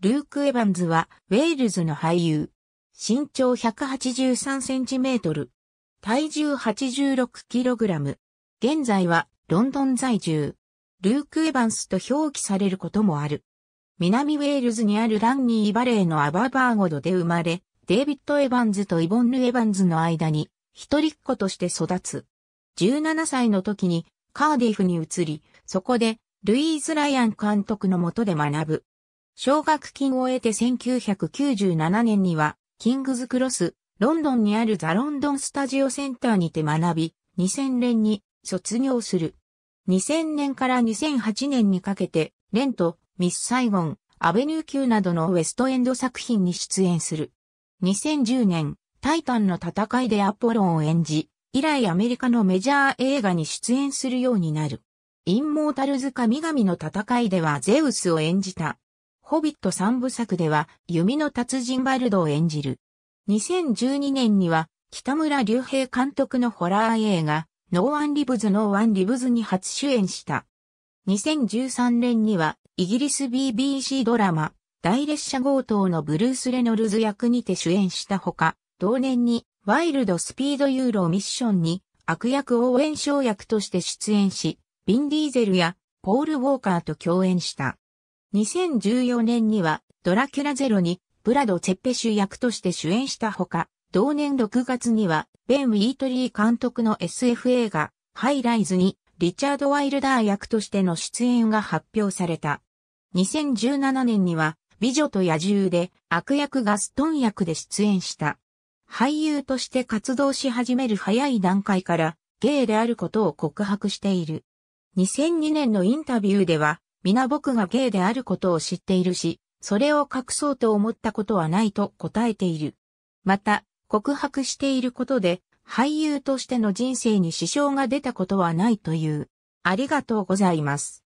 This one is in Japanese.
ルーク・エバンズは、ウェールズの俳優。身長183センチメートル。体重86キログラム。現在は、ロンドン在住。ルーク・エバンスと表記されることもある。南ウェールズにあるランニーバレーのアババーゴドで生まれ、デイビッド・エバンズとイボンヌ・エバンズの間に、一人っ子として育つ。17歳の時に、カーディフに移り、そこで、ルイーズ・ライアン監督のもとで学ぶ。奨学金を得て1997年には、キングズクロス、ロンドンにあるザ・ロンドンスタジオセンターにて学び、2000年に卒業する。2000年から2008年にかけて、レント、ミス・サイゴン、アベニュー級などのウェストエンド作品に出演する。2010年、タイタンの戦いでアポロンを演じ、以来アメリカのメジャー映画に出演するようになる。インモータルズ神々の戦いではゼウスを演じた。ホビット三部作では弓の達人バルドを演じる。2012年には北村隆平監督のホラー映画、ノーワンリブズノーワンリブズに初主演した。2013年にはイギリス BBC ドラマ、大列車強盗のブルース・レノルズ役にて主演したほか、同年にワイルドスピードユーロミッションに悪役応援小役として出演し、ビン・ディーゼルやポール・ウォーカーと共演した。2014年にはドラキュラゼロにブラド・ツェッペシュ役として主演したほか、同年6月にはベン・ウィートリー監督の SF 映画ハイライズにリチャード・ワイルダー役としての出演が発表された。2017年には美女と野獣で悪役ガストン役で出演した。俳優として活動し始める早い段階からゲイであることを告白している。2002年のインタビューでは皆僕がゲイであることを知っているし、それを隠そうと思ったことはないと答えている。また、告白していることで、俳優としての人生に支障が出たことはないという。ありがとうございます。